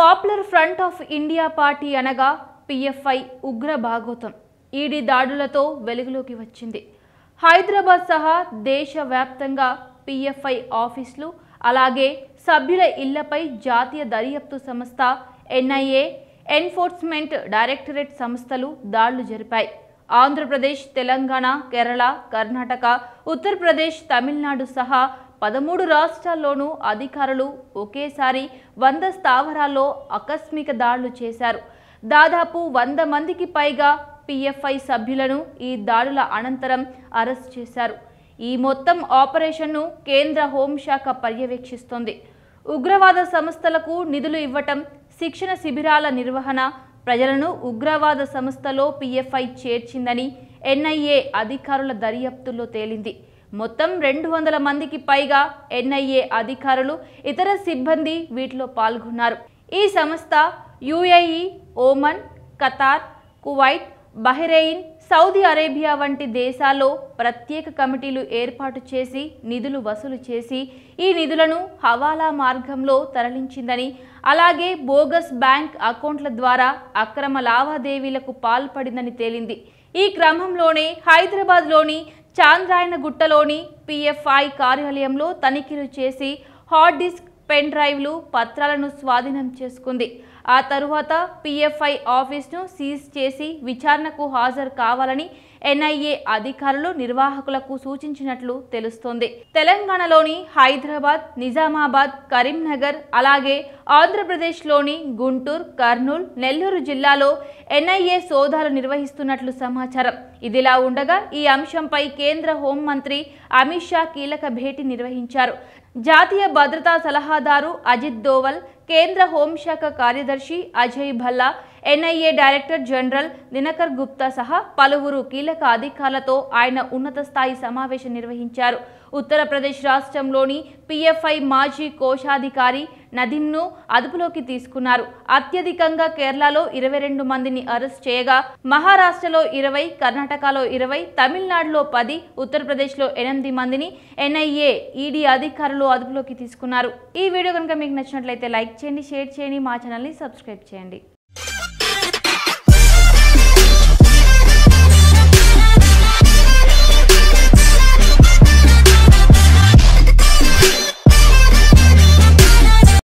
popular front of India party అనగా PFI ఉగ్ర భాగోతం ఈడీ దాడులతో వెలుగులోకి వచ్చింది హైదరాబాద్ సహా దేశవ్యాప్తంగా పిఎఫ్ఐ ఆఫీసులు అలాగే సభ్యుల ఇళ్లపై జాతీయ దర్యాప్తు సంస్థ ఎన్ఐఏ ఎన్ఫోర్స్మెంట్ డైరెక్టరేట్ సంస్థలు దాడులు జరిపాయి ఆంధ్రప్రదేశ్ తెలంగాణ కేరళ కర్ణాటక ఉత్తరప్రదేశ్ తమిళనాడు సహా పదమూడు రాష్ట్రాల్లోనూ అధికారులు ఒకేసారి వంద స్థావరాల్లో ఆకస్మిక దాడులు చేశారు దాదాపు వంద మందికి పైగా పిఎఫ్ఐ సభ్యులను ఈ దాడుల అనంతరం అరెస్ట్ చేశారు ఈ మొత్తం ఆపరేషన్ను కేంద్ర హోంశాఖ పర్యవేక్షిస్తోంది ఉగ్రవాద సంస్థలకు నిధులు ఇవ్వటం శిక్షణ శిబిరాల నిర్వహణ ప్రజలను ఉగ్రవాద సంస్థలో పిఎఫ్ఐ చేర్చిందని ఎన్ఐఏ అధికారుల దర్యాప్తులో తేలింది మొత్తం రెండు వందల మందికి పైగా ఎన్ఐఏ అధికారులు ఇతర సిబ్బంది వీటిలో పాల్గొన్నారు ఈ సంస్థ UAE Oman Qatar Kuwait Bahrain Saudi Arabia వంటి దేశాల్లో ప్రత్యేక కమిటీలు ఏర్పాటు చేసి నిధులు వసూలు చేసి ఈ నిధులను హవాలా మార్గంలో తరలించిందని అలాగే బోగస్ బ్యాంక్ అకౌంట్ల ద్వారా అక్రమ లావాదేవీలకు పాల్పడిందని తేలింది ఈ క్రమంలోనే హైదరాబాద్లోని చాంద్రాయణ గుట్టలోని పిఎఫ్ఐ కార్యాలయంలో తనిఖీలు చేసి హార్డ్ డిస్క్ పెన్ డ్రైవ్లు పత్రాలను స్వాధీనం చేసుకుంది ఆ తరువాత పిఎఫ్ఐ ఆఫీస్ను సీజ్ చేసి విచారణకు హాజరు కావాలని ఎన్ఐఏ అధికారులు నిర్వాహకులకు సూచించినట్లు తెలుస్తోంది తెలంగాణలోని హైదరాబాద్ నిజామాబాద్ కరీంనగర్ అలాగే ఆంధ్రప్రదేశ్లోని గుంటూరు కర్నూలు నెల్లూరు జిల్లాలో ఎన్ఐఏ సోదాలు నిర్వహిస్తున్నట్లు సమాచారం ఇదిలా ఉండగా ఈ అంశంపై కేంద్ర హోంమంత్రి అమిత్ షా కీలక భేటీ నిర్వహించారు జాతీయ భద్రతా సలహాదారు అజిత్ దోవల్ కేంద్ర హోంశాఖ కార్యదర్శి Ajay Bhalla NIA director general Dinakar Gupta సహా పలువురు కీలక అధికారులతో ఆయన ఉన్నత స్థాయి సమావేశం నిర్వహించారు ఉత్తరప్రదేశ్ రాష్ట్రంలోని పిఎఫ్ఐ మాజీ కోశాధికారి నదీంను అదుపులోకి తీసుకున్నారు అత్యధికంగా కేరళలో ఇరవై రెండు మందిని అరెస్ట్ చేయగా మహారాష్ట్రలో ఇరవై కర్ణాటకలో ఇరవై తమిళనాడులో పది ఉత్తరప్రదేశ్లో ఎనిమిది మందిని ఎన్ఐఏ ఈడీ అధికారులు అదుపులోకి తీసుకున్నారు ఈ వీడియో కనుక మీకు నచ్చినట్లయితే లైక్ చేయండి షేర్ చేయండి మా ఛానల్ని సబ్స్క్రైబ్ చేయండి